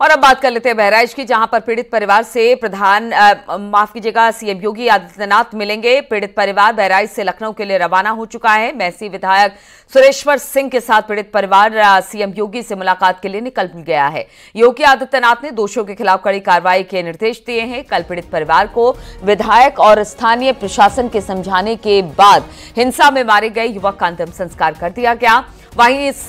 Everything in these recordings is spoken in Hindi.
और अब बात कर लेते हैं बहराइच की जहां पर पीड़ित परिवार से प्रधान माफ कीजिएगा सीएम योगी आदित्यनाथ मिलेंगे पीड़ित परिवार बहराइच से लखनऊ के लिए रवाना हो चुका है मैसी विधायक सुरेश्वर सिंह के साथ पीड़ित परिवार सीएम योगी से मुलाकात के लिए निकल गया है योगी आदित्यनाथ ने दोषियों के खिलाफ कड़ी कार्रवाई के निर्देश दिए हैं कल पीड़ित परिवार को विधायक और स्थानीय प्रशासन के समझाने के बाद हिंसा में मारे गए युवक का अंतिम संस्कार कर दिया गया वहीं इस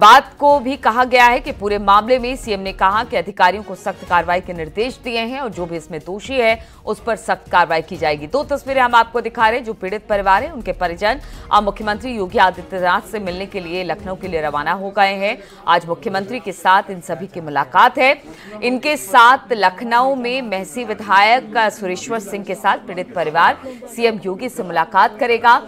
बात को भी कहा गया है कि पूरे मामले में सीएम ने कहा कि अधिकारियों को सख्त कार्रवाई के निर्देश दिए हैं और जो भी इसमें दोषी है उस पर सख्त कार्रवाई की जाएगी दो तस्वीरें हम आपको दिखा रहे हैं जो पीड़ित परिवार है उनके परिजन अब मुख्यमंत्री योगी आदित्यनाथ से मिलने के लिए लखनऊ के लिए रवाना हो गए हैं आज मुख्यमंत्री के साथ इन सभी की मुलाकात है इनके साथ लखनऊ में महसी विधायक सुरेश्वर सिंह के साथ पीड़ित परिवार सीएम योगी से मुलाकात करेगा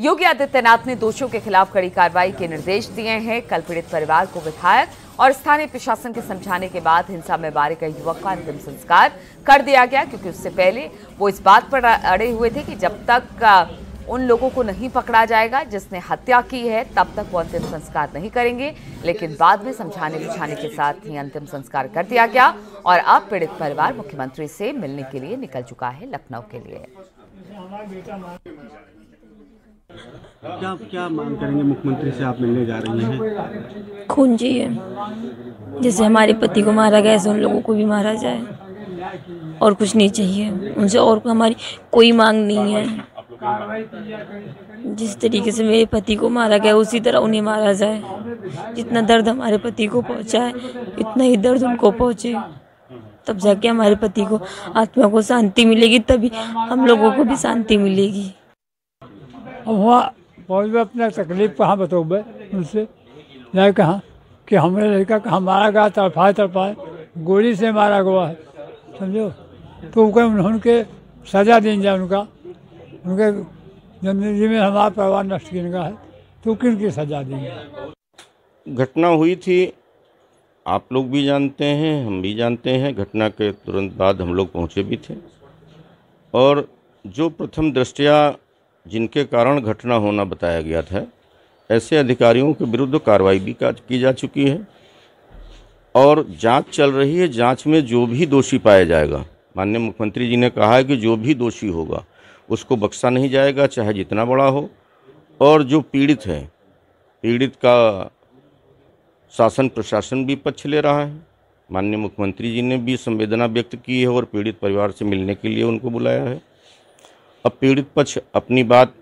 योगी आदित्यनाथ ने दोषियों के खिलाफ कड़ी कार्रवाई के निर्देश दिए हैं कल पीड़ित परिवार को विधायक और स्थानीय प्रशासन के समझाने के बाद हिंसा में बारे का युवक का अंतिम संस्कार कर दिया गया क्योंकि उससे पहले वो इस बात पर अड़े हुए थे कि जब तक उन लोगों को नहीं पकड़ा जाएगा जिसने हत्या की है तब तक वो अंतिम संस्कार नहीं करेंगे लेकिन बाद में समझाने बुझाने के साथ ही अंतिम संस्कार कर दिया गया और अब पीड़ित परिवार मुख्यमंत्री से मिलने के लिए निकल चुका है लखनऊ के लिए क्या क्या मांग करेंगे मुख्यमंत्री से आप मिलने जा रही हैं खून चाहिए जैसे हमारे पति को मारा गया ऐसे उन लोगों को भी मारा जाए और कुछ नहीं चाहिए उनसे और हमारी कोई मांग नहीं है जिस तरीके से मेरे पति को मारा गया उसी तरह उन्हें मारा जाए जितना दर्द हमारे पति को पहुंचा है इतना ही दर्द उनको पहुंचे तब जाके हमारे पति को आत्मा को शांति मिलेगी तभी हम लोगों को भी शांति मिलेगी अब वहाँ गए अपना तकलीफ कहाँ बतौबे उनसे जाए कहाँ कि हमारे लड़का कहाँ मारा गया तड़फाए तड़फाए गोली से मारा गया है समझो तो उनके सजा दें जाए उनका उनके जिंदगी में हमारा परिवार नष्ट किन का है तो किन की सजा देंगे घटना हुई थी आप लोग भी जानते हैं हम भी जानते हैं घटना के तुरंत बाद हम लोग पहुंचे भी थे और जो प्रथम दृष्टया जिनके कारण घटना होना बताया गया था ऐसे अधिकारियों के विरुद्ध कार्रवाई भी की जा चुकी है और जांच चल रही है जांच में जो भी दोषी पाया जाएगा माननीय मुख्यमंत्री जी ने कहा है कि जो भी दोषी होगा उसको बख्शा नहीं जाएगा चाहे जितना बड़ा हो और जो पीड़ित है पीड़ित का शासन प्रशासन भी पक्ष ले रहा है माननीय मुख्यमंत्री जी ने भी संवेदना व्यक्त की है और पीड़ित परिवार से मिलने के लिए उनको बुलाया है अब पीड़ित पक्ष अपनी बात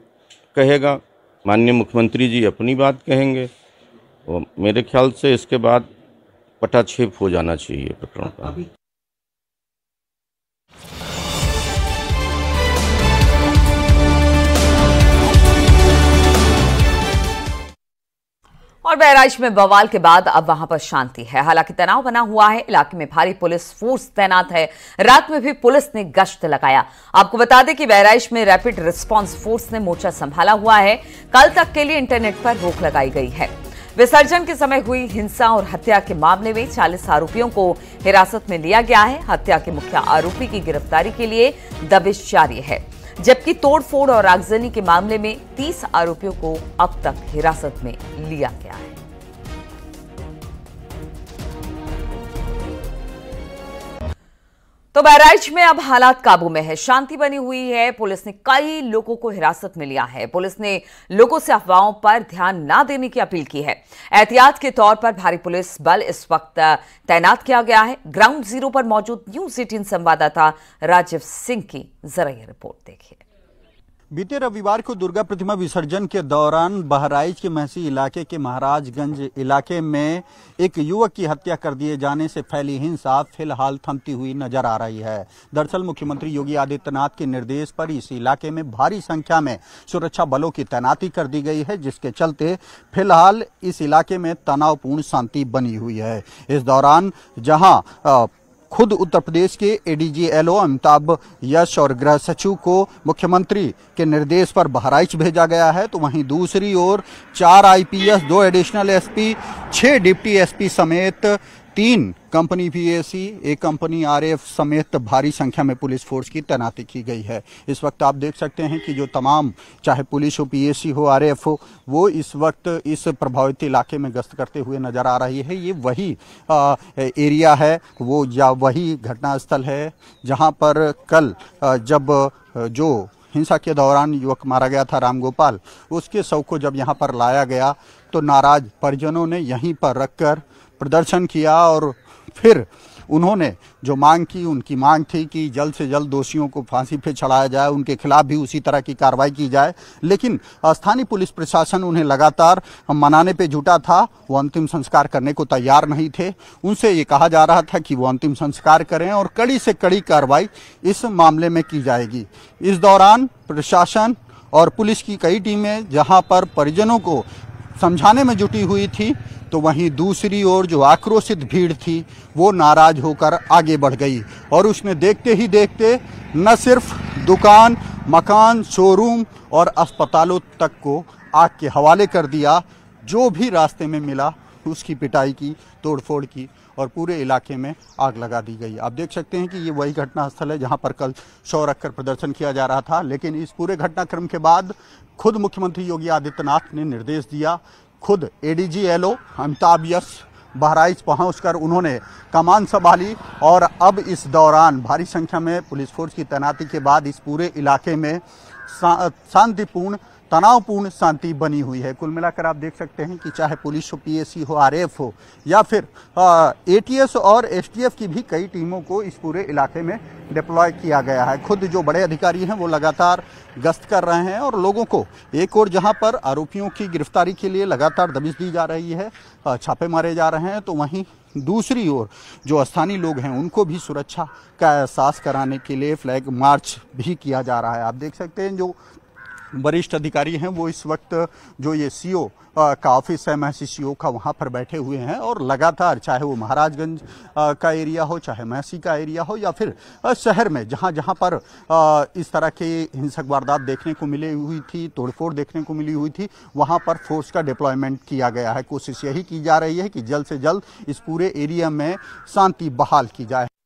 कहेगा माननीय मुख्यमंत्री जी अपनी बात कहेंगे और मेरे ख्याल से इसके बाद पटाक्षेप हो जाना चाहिए प्रकरण का और बहराइच में बवाल के बाद अब वहां पर शांति है हालांकि तनाव बना हुआ है इलाके में भारी पुलिस फोर्स तैनात है रात में भी पुलिस ने गश्त लगाया आपको बता दें कि बहराइच में रैपिड रिस्पांस फोर्स ने मोर्चा संभाला हुआ है कल तक के लिए इंटरनेट पर रोक लगाई गई है विसर्जन के समय हुई हिंसा और हत्या के मामले में चालीस आरोपियों को हिरासत में लिया गया है हत्या के मुख्य आरोपी की गिरफ्तारी के लिए दबिश जारी है जबकि तोड़फोड़ और आगजनी के मामले में 30 आरोपियों को अब तक हिरासत में लिया गया है तो बहराइच में अब हालात काबू में है शांति बनी हुई है पुलिस ने कई लोगों को हिरासत में लिया है पुलिस ने लोगों से अफवाहों पर ध्यान ना देने की अपील की है एहतियात के तौर पर भारी पुलिस बल इस वक्त तैनात किया गया है ग्राउंड जीरो पर मौजूद न्यूज एटीन संवाददाता राजीव सिंह की जरा रिपोर्ट देखिए बीते रविवार को दुर्गा प्रतिमा विसर्जन के दौरान बहराइच के महसी इलाके के महाराजगंज इलाके में एक युवक की हत्या कर दिए जाने से फैली हिंसा फिलहाल थमती हुई नजर आ रही है दरअसल मुख्यमंत्री योगी आदित्यनाथ के निर्देश पर इस इलाके में भारी संख्या में सुरक्षा बलों की तैनाती कर दी गई है जिसके चलते फिलहाल इस इलाके में तनावपूर्ण शांति बनी हुई है इस दौरान जहाँ खुद उत्तर प्रदेश के ओ अमिताभ यश और गृह सचिव को मुख्यमंत्री के निर्देश पर बहराइच भेजा गया है तो वहीं दूसरी ओर चार आईपीएस दो एडिशनल एसपी छह डिप्टी एसपी समेत तीन कंपनी पीएसी एक कंपनी आरएफ समेत भारी संख्या में पुलिस फोर्स की तैनाती की गई है इस वक्त आप देख सकते हैं कि जो तमाम चाहे पुलिस हो पीएसी हो आरएफ हो वो इस वक्त इस प्रभावित इलाके में गश्त करते हुए नजर आ रही है ये वही आ, एरिया है वो या वही घटनास्थल है जहां पर कल आ, जब जो हिंसा के दौरान युवक मारा गया था रामगोपाल उसके शव को जब यहाँ पर लाया गया तो नाराज परिजनों ने यहीं पर रखकर प्रदर्शन किया और फिर उन्होंने जो मांग की उनकी मांग थी कि जल्द से जल्द दोषियों को फांसी पे चढ़ाया जाए उनके खिलाफ भी उसी तरह की कार्रवाई की जाए लेकिन स्थानीय पुलिस प्रशासन उन्हें लगातार मनाने पे जुटा था वो अंतिम संस्कार करने को तैयार नहीं थे उनसे ये कहा जा रहा था कि वो अंतिम संस्कार करें और कड़ी से कड़ी कार्रवाई इस मामले में की जाएगी इस दौरान प्रशासन और पुलिस की कई टीमें जहां पर परिजनों को समझाने में जुटी हुई थी तो वहीं दूसरी ओर जो आक्रोशित भीड़ थी वो नाराज होकर आगे बढ़ गई और उसने देखते ही देखते न सिर्फ दुकान मकान शोरूम और अस्पतालों तक को आग के हवाले कर दिया जो भी रास्ते में मिला उसकी पिटाई की तोड़फोड़ की और पूरे इलाके में आग लगा दी गई आप देख सकते हैं कि ये वही घटनास्थल है जहाँ पर कल शव रखकर प्रदर्शन किया जा रहा था लेकिन इस पूरे घटनाक्रम के बाद खुद मुख्यमंत्री योगी आदित्यनाथ ने निर्देश दिया खुद एडीजी एलओ अमिताभ यश बहराइच पहुंचकर उन्होंने कमान संभाली और अब इस दौरान भारी संख्या में पुलिस फोर्स की तैनाती के बाद इस पूरे इलाके में शांतिपूर्ण तनावपूर्ण शांति बनी हुई है कुल मिलाकर आप देख सकते हैं कि चाहे पुलिस हो पीएसी हो आरएफ हो या फिर एटीएस और एसटीएफ की भी कई टीमों को इस पूरे इलाके में डिप्लॉय किया गया है खुद जो बड़े अधिकारी हैं वो लगातार गश्त कर रहे हैं और लोगों को एक और जहां पर आरोपियों की गिरफ्तारी के लिए लगातार दबिश दी जा रही है छापे मारे जा रहे हैं तो वहीं दूसरी ओर जो स्थानीय लोग हैं उनको भी सुरक्षा का एहसास कराने के लिए फ्लैग मार्च भी किया जा रहा है आप देख सकते हैं जो वरिष्ठ अधिकारी हैं वो इस वक्त जो ये सीओ का ऑफिस है महसी सीओ का वहाँ पर बैठे हुए हैं और लगातार चाहे वो महाराजगंज का एरिया हो चाहे महसी का एरिया हो या फिर शहर में जहाँ जहाँ पर इस तरह की हिंसक वारदात देखने को मिली हुई थी तोड़फोड़ देखने को मिली हुई थी वहाँ पर फोर्स का डिप्लॉयमेंट किया गया है कोशिश यही की जा रही है कि जल्द से जल्द इस पूरे एरिया में शांति बहाल की जाए